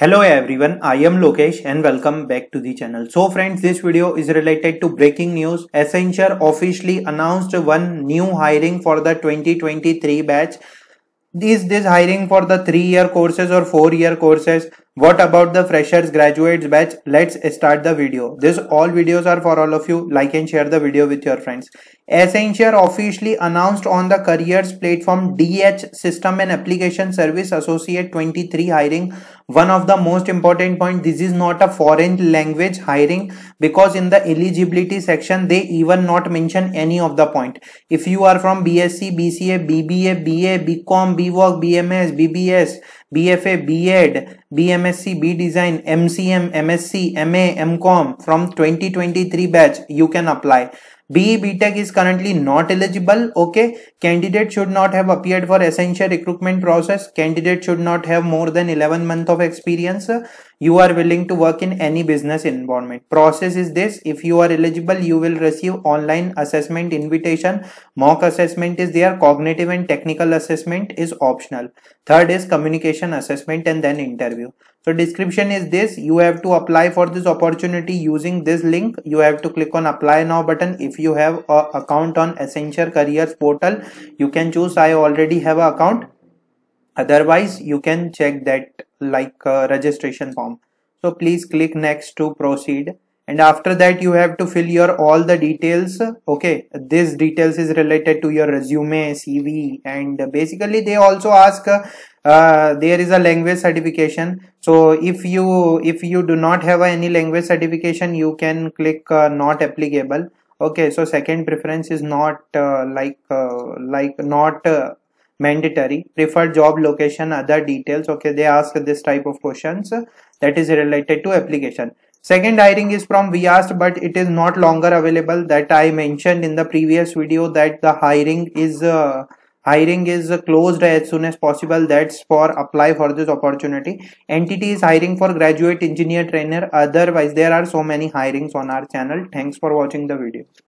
Hello everyone, I am Lokesh and welcome back to the channel. So friends, this video is related to breaking news. Accenture officially announced one new hiring for the 2023 batch. Is this hiring for the 3-year courses or 4-year courses? What about the freshers graduates batch? Let's start the video. This all videos are for all of you. Like and share the video with your friends. Accenture officially announced on the careers platform DH System and Application Service Associate 23 hiring. One of the most important point, this is not a foreign language hiring because in the eligibility section, they even not mention any of the point. If you are from BSc, BCA, BBA, BA, BCom, BWOC, BMS, BBS, BFA, B.Ed, BMSc, B-Design, MCM, MSc, MA, MCOM from 2023 batch you can apply. BE BTech is currently not eligible. Okay. Candidate should not have appeared for essential recruitment process. Candidate should not have more than 11 month of experience. You are willing to work in any business environment. Process is this. If you are eligible, you will receive online assessment invitation. Mock assessment is there. Cognitive and technical assessment is optional. Third is communication assessment and then interview. So description is this. You have to apply for this opportunity using this link. You have to click on apply now button if you you have a account on Accenture Careers portal, you can choose I already have an account. Otherwise, you can check that like uh, registration form. So please click next to proceed and after that you have to fill your all the details okay this details is related to your resume cv and basically they also ask uh, there is a language certification so if you if you do not have any language certification you can click uh, not applicable okay so second preference is not uh, like uh, like not uh, mandatory preferred job location other details okay they ask this type of questions that is related to application second hiring is from we asked but it is not longer available that i mentioned in the previous video that the hiring is uh, hiring is closed as soon as possible that's for apply for this opportunity entity is hiring for graduate engineer trainer otherwise there are so many hirings on our channel thanks for watching the video